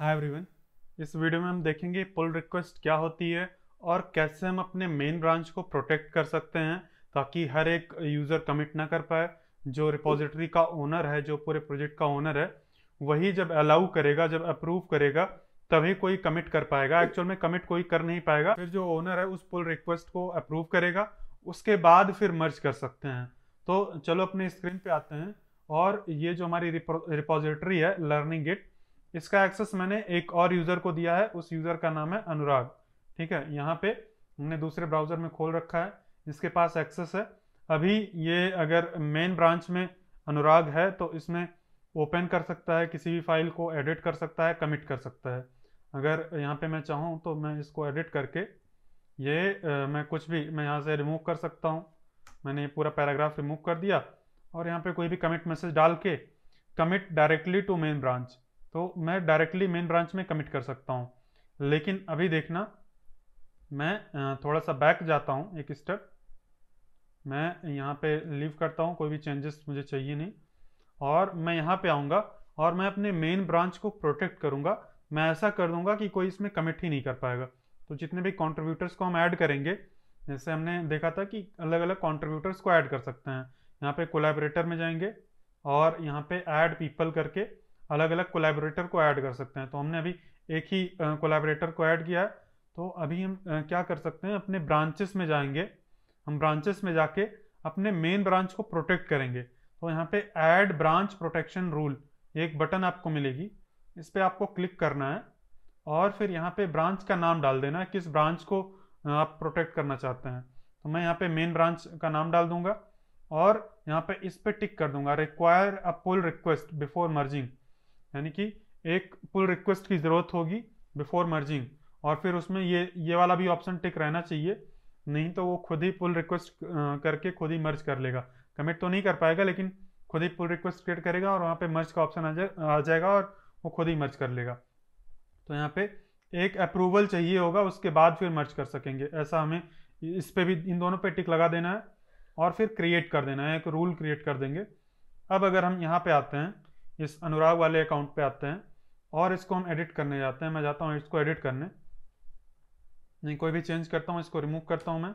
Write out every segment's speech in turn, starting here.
hi everyone इस video में हम देखेंगे पुल रिक्वेस्ट क्या होती है और कैसे हम अपने मेन ब्रांच को प्रोटेक्ट कर सकते हैं ताकि हर एक यूज़र कमिट ना कर पाए जो रिपोजिटरी का ओनर है जो पूरे प्रोजेक्ट का ओनर है वही जब अलाउ करेगा जब अप्रूव करेगा तभी कोई कमिट कर पाएगा एक्चुअल में कमिट कोई कर नहीं पाएगा फिर जो ओनर है उस पुल रिक्वेस्ट को अप्रूव करेगा उसके बाद फिर मर्ज कर सकते हैं तो चलो अपने स्क्रीन पर आते हैं और ये जो हमारी रिपोजिटरी है लर्निंग इट इसका एक्सेस मैंने एक और यूजर को दिया है उस यूजर का नाम है अनुराग ठीक है यहाँ पे हमने दूसरे ब्राउजर में खोल रखा है जिसके पास एक्सेस है अभी ये अगर मेन ब्रांच में अनुराग है तो इसमें ओपन कर सकता है किसी भी फाइल को एडिट कर सकता है कमिट कर सकता है अगर यहाँ पे मैं चाहूँ तो मैं इसको एडिट करके ये आ, मैं कुछ भी मैं यहाँ से रिमूव कर सकता हूँ मैंने ये पूरा पैराग्राफ रिमूव कर दिया और यहाँ पे कोई भी कमिट मैसेज डाल के commit directly to main branch तो मैं डायरेक्टली मेन ब्रांच में कमिट कर सकता हूँ लेकिन अभी देखना मैं थोड़ा सा बैक जाता हूँ एक स्टेप मैं यहाँ पे लीव करता हूँ कोई भी चेंजेस मुझे चाहिए नहीं और मैं यहाँ पे आऊँगा और मैं अपने मेन ब्रांच को प्रोटेक्ट करूँगा मैं ऐसा कर दूंगा कि कोई इसमें कमिट ही नहीं कर पाएगा तो जितने भी कॉन्ट्रीब्यूटर्स को हम ऐड करेंगे जैसे हमने देखा था कि अलग अलग कॉन्ट्रीब्यूटर्स को ऐड कर सकते हैं यहाँ पर कोलेबरेटर में जाएंगे और यहाँ पर ऐड पीपल करके अलग अलग कोलैबोरेटर को ऐड कर सकते हैं तो हमने अभी एक ही कोलैबोरेटर को ऐड किया है तो अभी हम क्या कर सकते हैं अपने ब्रांचेस में जाएंगे हम ब्रांचेस में जाके अपने मेन ब्रांच को प्रोटेक्ट करेंगे तो यहाँ पे ऐड ब्रांच प्रोटेक्शन रूल एक बटन आपको मिलेगी इस पर आपको क्लिक करना है और फिर यहाँ पे ब्रांच का नाम डाल देना है किस ब्रांच को आप प्रोटेक्ट करना चाहते हैं तो मैं यहाँ पे मेन ब्रांच का नाम डाल दूंगा और यहाँ पे इस पर टिक कर दूंगा require a pull request before merging यानी कि एक पुल रिक्वेस्ट की ज़रूरत होगी बिफोर मर्जिंग और फिर उसमें ये ये वाला भी ऑप्शन टिक रहना चाहिए नहीं तो वो खुद ही पुल रिक्वेस्ट करके खुद ही मर्ज कर लेगा कमिट तो नहीं कर पाएगा लेकिन खुद ही पुल रिक्वेस्ट क्रिएट करेगा और वहाँ पे मर्ज का ऑप्शन आ, जा, आ जाएगा और वो खुद ही मर्ज कर लेगा तो यहाँ पे एक अप्रूवल चाहिए होगा उसके बाद फिर मर्ज कर सकेंगे ऐसा हमें इस पर भी इन दोनों पर टिक लगा देना है और फिर क्रिएट कर देना है एक रूल क्रिएट कर देंगे अब अगर हम यहाँ पर आते हैं इस अनुराग वाले अकाउंट पे आते हैं और इसको हम एडिट करने जाते हैं मैं जाता हूँ इसको एडिट करने नहीं कोई भी चेंज करता हूँ इसको रिमूव करता हूँ मैं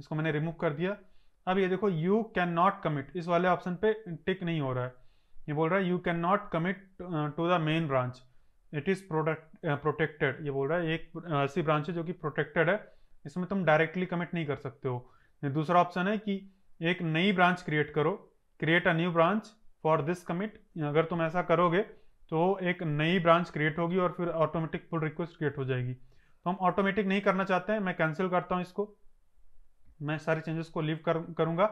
इसको मैंने रिमूव कर दिया अब ये देखो यू कैन नॉट कमिट इस वाले ऑप्शन पे टिक नहीं हो रहा है ये बोल रहा है you can not commit to the main branch it is product protected ये बोल रहा है एक uh, ऐसी ब्रांच है जो कि प्रोटेक्टेड है इसमें तुम डायरेक्टली कमिट नहीं कर सकते हो दूसरा ऑप्शन है कि एक नई ब्रांच क्रिएट करो create a new branch for this commit अगर तुम ऐसा करोगे तो एक नई ब्रांच क्रिएट होगी और फिर ऑटोमेटिक पुल रिक्वेस्ट क्रिएट हो जाएगी तो हम ऑटोमेटिक नहीं करना चाहते हैं मैं कैंसिल करता हूँ इसको मैं सारे चेंजेस को लीव कर करूंगा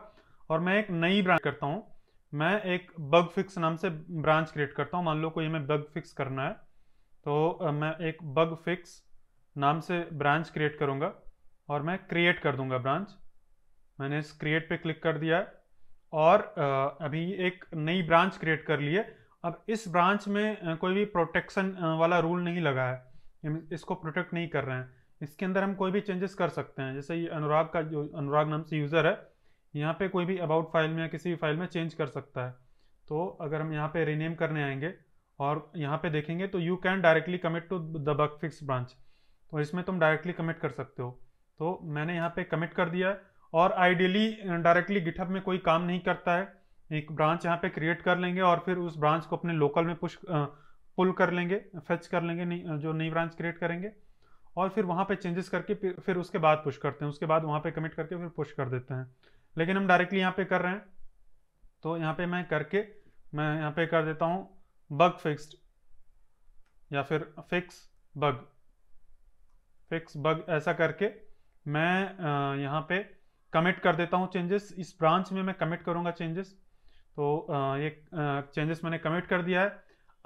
और मैं एक नई ब्रांच करता हूँ मैं एक बग फिक्स नाम से ब्रांच क्रिएट करता हूँ मान लो कोई हमें बग फिक्स करना है तो मैं एक बग फिक्स नाम से ब्रांच क्रिएट करूंगा और मैं क्रिएट कर दूंगा ब्रांच मैंने इस क्रिएट पे क्लिक कर दिया है और अभी एक नई ब्रांच क्रिएट कर ली है अब इस ब्रांच में कोई भी प्रोटेक्शन वाला रूल नहीं लगा है इसको प्रोटेक्ट नहीं कर रहे हैं इसके अंदर हम कोई भी चेंजेस कर सकते हैं जैसे ये अनुराग का जो अनुराग नाम से यूज़र है यहाँ पे कोई भी अबाउट फाइल में या किसी भी फाइल में चेंज कर सकता है तो अगर हम यहाँ पे रीनेम करने आएंगे और यहाँ पे देखेंगे तो you can directly commit to the bug fix branch तो इसमें तुम डायरेक्टली कमिट कर सकते हो तो मैंने यहाँ पे कमिट कर दिया है और आइडियली डायरेक्टली गिटहब में कोई काम नहीं करता है एक ब्रांच यहाँ पे क्रिएट कर लेंगे और फिर उस ब्रांच को अपने लोकल में पुश पुल कर लेंगे फेच कर लेंगे जो नई ब्रांच क्रिएट करेंगे और फिर वहाँ पे चेंजेस करके फिर उसके बाद पुश करते हैं उसके बाद वहाँ पे कमिट करके फिर पुश कर देते हैं लेकिन हम डायरेक्टली यहाँ पे कर रहे हैं तो यहाँ पे मैं करके मैं यहाँ पे कर देता हूँ बग फिक्स्ड या फिर फिक्स बग फिक्स बग ऐसा करके मैं यहाँ पे कमिट कर देता हूँ चेंजेस इस ब्रांच में मैं कमिट करूँगा चेंजेस तो ये चेंजेस मैंने कमिट कर दिया है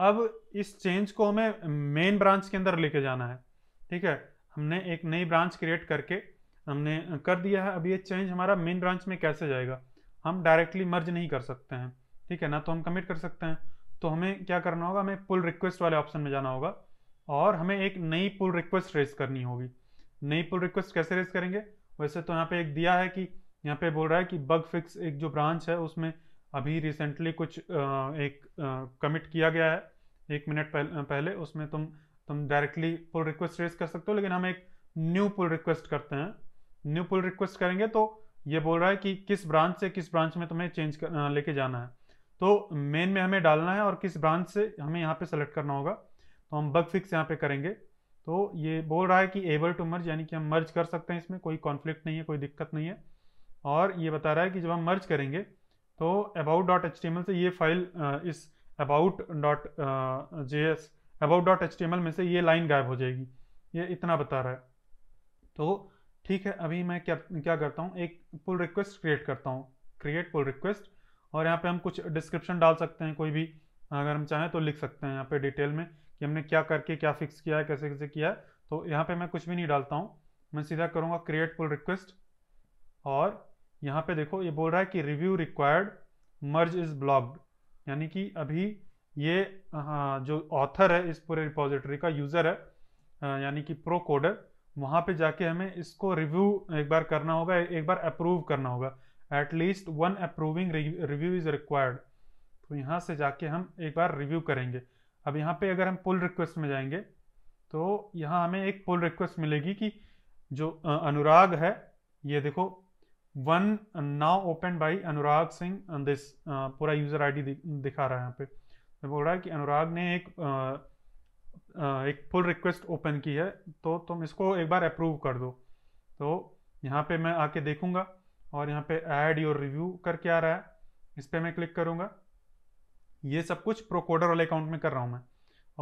अब इस चेंज को हमें मेन ब्रांच के अंदर लेके जाना है ठीक है हमने एक नई ब्रांच क्रिएट करके हमने कर दिया है अब ये चेंज हमारा मेन ब्रांच में कैसे जाएगा हम डायरेक्टली मर्ज नहीं कर सकते हैं ठीक है ना तो हम कमिट कर सकते हैं तो हमें क्या करना होगा हमें पुल रिक्वेस्ट वाले ऑप्शन में जाना होगा और हमें एक नई पुल रिक्वेस्ट रेज करनी होगी नई पुल रिक्वेस्ट कैसे रेज करेंगे वैसे तो यहाँ पे एक दिया है कि यहाँ पे बोल रहा है कि बग फिक्स एक जो ब्रांच है उसमें अभी रिसेंटली कुछ एक कमिट किया गया है एक मिनट पहले उसमें तुम तुम डायरेक्टली पुल रिक्वेस्ट रेस कर सकते हो लेकिन हम एक न्यू पुल रिक्वेस्ट करते हैं न्यू पुल रिक्वेस्ट करेंगे तो ये बोल रहा है कि किस ब्रांच से किस ब्रांच में तुम्हें चेंज लेके जाना है तो मेन में हमें डालना है और किस ब्रांच से हमें यहाँ पे सेलेक्ट करना होगा तो हम बग फिक्स यहाँ पे करेंगे तो ये बोल रहा है कि एबल टू मर्ज यानी कि हम मर्ज कर सकते हैं इसमें कोई कॉन्फ्लिक्ट नहीं है कोई दिक्कत नहीं है और ये बता रहा है कि जब हम मर्ज करेंगे तो अबाउट डॉट एच से ये फाइल इस about dot J S about dot H में से ये लाइन गायब हो जाएगी ये इतना बता रहा है तो ठीक है अभी मैं क्या क्या करता हूँ एक पुल रिक्वेस्ट क्रिएट करता हूँ क्रिएट पुल रिक्वेस्ट और यहाँ पे हम कुछ डिस्क्रिप्शन डाल सकते हैं कोई भी अगर हम चाहें तो लिख सकते हैं यहाँ पे डिटेल में कि हमने क्या करके क्या फिक्स किया है कैसे कैसे किया है तो यहाँ पे मैं कुछ भी नहीं डालता हूँ मैं सीधा करूँगा क्रिएट पुल रिक्वेस्ट और यहाँ पे देखो ये बोल रहा है कि review required merge is blocked यानी कि अभी ये हाँ जो ऑथर है इस पूरे रिपोजिटरी का यूज़र है यानी कि प्रो कोडर वहाँ पे जाके हमें इसको रिव्यू एक बार करना होगा एक बार अप्रूव करना होगा at least one approving review is required तो यहाँ से जाके हम एक बार रिव्यू करेंगे अब यहाँ पे अगर हम पुल रिक्वेस्ट में जाएंगे तो यहाँ हमें एक पुल रिक्वेस्ट मिलेगी कि जो अनुराग है ये देखो one now open by Anurag Singh this uh, uh, पूरा यूजर आईडी दिखा रहा है यहाँ पे तो बोल रहा है कि अनुराग ने एक आ, एक पुल रिक्वेस्ट ओपन की है तो तुम इसको एक बार अप्रूव कर दो तो यहाँ पे मैं आके देखूंगा और यहाँ पे ऐड योर रिव्यू करके आ रहा है इस पर मैं क्लिक करूँगा ये सब कुछ प्रोकोडर वाले अकाउंट में कर रहा हूँ मैं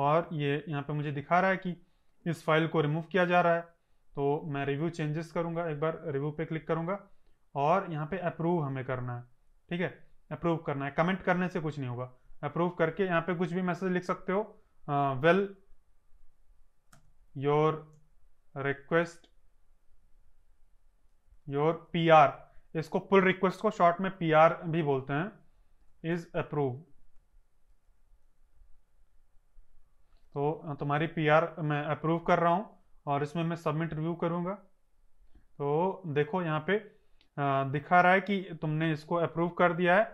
और ये यहाँ पे मुझे दिखा रहा है कि इस फाइल को रिमूव किया जा रहा है तो मैं रिव्यू चेंजेस करूँगा एक बार रिव्यू पे क्लिक करूँगा और यहाँ पे अप्रूव हमें करना है ठीक है अप्रूव करना है कमेंट करने से कुछ नहीं होगा अप्रूव करके यहाँ पे कुछ भी मैसेज लिख सकते हो well your request your P इसको पुल रिक्वेस्ट को शॉर्ट में पी भी बोलते हैं इज अप्रूव तो तुम्हारी पीआर मैं अप्रूव कर रहा हूँ और इसमें मैं सबमिट रिव्यू करूँगा तो देखो यहाँ पे दिखा रहा है कि तुमने इसको अप्रूव कर दिया है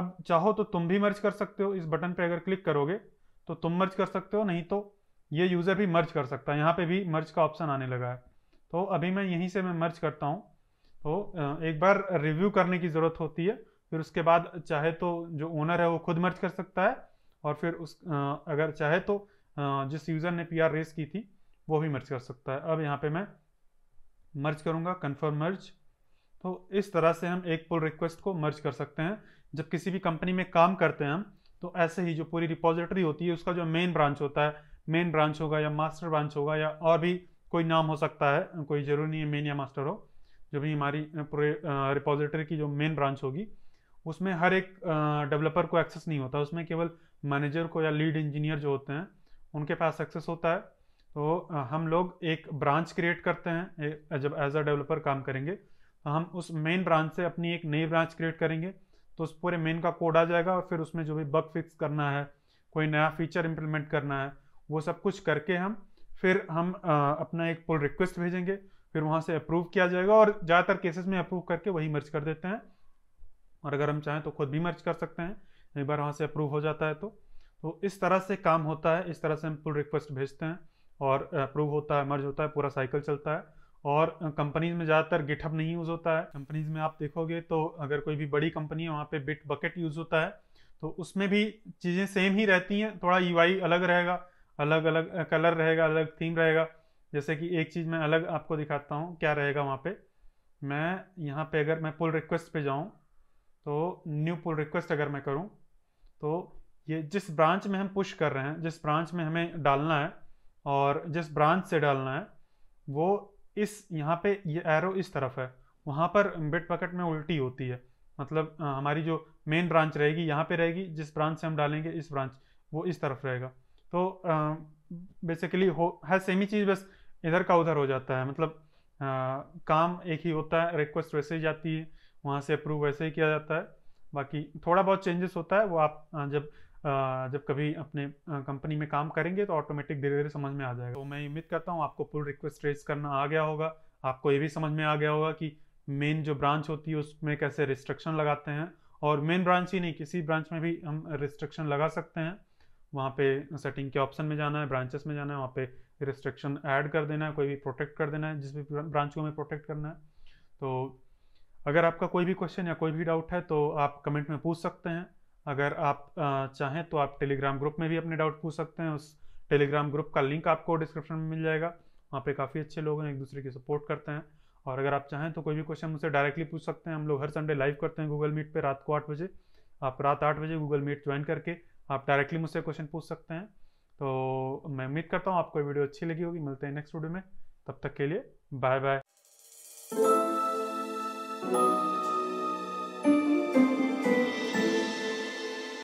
अब चाहो तो तुम भी मर्ज कर सकते हो इस बटन पे अगर क्लिक करोगे तो तुम मर्ज कर सकते हो नहीं तो ये यूज़र भी मर्ज कर सकता है यहाँ पे भी मर्ज का ऑप्शन आने लगा है तो अभी मैं यहीं से मैं मर्ज करता हूँ तो एक बार रिव्यू करने की ज़रूरत होती है फिर उसके बाद चाहे तो जो ओनर है वो खुद मर्ज कर सकता है और फिर उस अगर चाहे तो जिस यूज़र ने पी रेस की थी वो भी मर्ज कर सकता है अब यहाँ पे मैं मर्ज करूँगा कन्फर्म मर्ज तो इस तरह से हम एक पुल रिक्वेस्ट को मर्ज कर सकते हैं जब किसी भी कंपनी में काम करते हैं हम तो ऐसे ही जो पूरी रिपोजिटरी होती है उसका जो मेन ब्रांच होता है मेन ब्रांच होगा या मास्टर ब्रांच होगा या और भी कोई नाम हो सकता है कोई ज़रूरी नहीं है मेन या मास्टर हो जो भी हमारी पूरे रिपोजिटरी की जो मेन ब्रांच होगी उसमें हर एक डेवलपर को एक्सेस नहीं होता उसमें केवल मैनेजर को या लीड इंजीनियर जो होते हैं उनके पास सक्सेस होता है तो हम लोग एक ब्रांच क्रिएट करते हैं जब एज अ डेवलपर काम करेंगे तो हम उस मेन ब्रांच से अपनी एक नई ब्रांच क्रिएट करेंगे तो उस पूरे मेन का कोड आ जाएगा और फिर उसमें जो भी बग फिक्स करना है कोई नया फीचर इम्प्लीमेंट करना है वो सब कुछ करके हम फिर हम अपना एक पुल रिक्वेस्ट भेजेंगे फिर वहाँ से अप्रूव किया जाएगा और ज़्यादातर केसेस में अप्रूव करके वही मर्ज कर देते हैं और अगर हम चाहें तो खुद भी मर्ज कर सकते हैं एक बार वहाँ से अप्रूव हो जाता है तो तो इस तरह से काम होता है इस तरह से हम पुल रिक्वेस्ट भेजते हैं और अप्रूव होता है मर्ज होता है पूरा साइकिल चलता है और कंपनीज में ज़्यादातर गिटहब नहीं यूज़ होता है कंपनीज में आप देखोगे तो अगर कोई भी बड़ी कंपनी है वहाँ पे बिट बकेट यूज़ होता है तो उसमें भी चीज़ें सेम ही रहती हैं थोड़ा यूआई अलग रहेगा अलग अलग कलर रहेगा अलग थीम रहेगा जैसे कि एक चीज़ मैं अलग आपको दिखाता हूँ क्या रहेगा वहाँ पर मैं यहाँ पर अगर मैं पुल रिक्वेस्ट पर जाऊँ तो न्यू पुल रिक्वेस्ट अगर मैं करूँ तो ये जिस ब्रांच में हम पुश कर रहे हैं जिस ब्रांच में हमें डालना है और जिस ब्रांच से डालना है वो इस यहाँ पे ये एरो इस तरफ है वहाँ पर बिट पकेट में उल्टी होती है मतलब हमारी जो मेन ब्रांच रहेगी यहाँ पे रहेगी जिस ब्रांच से हम डालेंगे इस ब्रांच वो इस तरफ रहेगा तो बेसिकली हो है सेम ही चीज़ बस इधर का उधर हो जाता है मतलब आ, काम एक ही होता है रिक्वेस्ट वैसे ही जाती है वहाँ से अप्रूव वैसे ही किया जाता है बाकी थोड़ा बहुत चेंजेस होता है वो आप जब जब कभी अपने कंपनी में काम करेंगे तो ऑटोमेटिक धीरे धीरे समझ में आ जाएगा तो मैं उम्मीद करता हूँ आपको पुल रिक्वेस्ट रेज करना आ गया होगा आपको ये भी समझ में आ गया होगा कि मेन जो ब्रांच होती है उसमें कैसे रिस्ट्रिक्शन लगाते हैं और मेन ब्रांच ही नहीं किसी ब्रांच में भी हम रिस्ट्रिक्शन लगा सकते हैं वहाँ पे सेटिंग के ऑप्शन में जाना है ब्रांचेस में जाना है वहाँ पे रिस्ट्रिक्शन ऐड कर देना है कोई भी प्रोटेक्ट कर देना है जिस भी ब्रांच को हमें प्रोटेक्ट करना है तो अगर आपका कोई भी क्वेश्चन या कोई भी डाउट है तो आप कमेंट में पूछ सकते हैं अगर आप चाहें तो आप टेलीग्राम ग्रुप में भी अपने डाउट पूछ सकते हैं उस टेलीग्राम ग्रुप का लिंक आपको डिस्क्रिप्शन में मिल जाएगा वहाँ पे काफ़ी अच्छे लोग हैं एक दूसरे की सपोर्ट करते हैं और अगर आप चाहें तो कोई भी क्वेश्चन मुझसे डायरेक्टली पूछ सकते हैं हम लोग हर संडे लाइव करते हैं गूगल मीट पर रात को आठ बजे आप रात आठ बजे गूगल मीट ज्वाइन करके आप डायरेक्टली मुझसे क्वेश्चन पूछ सकते हैं तो मैं उम्मीद करता हूँ आपको वीडियो अच्छी लगी होगी मिलते हैं नेक्स्ट वीडियो में तब तक के लिए बाय बाय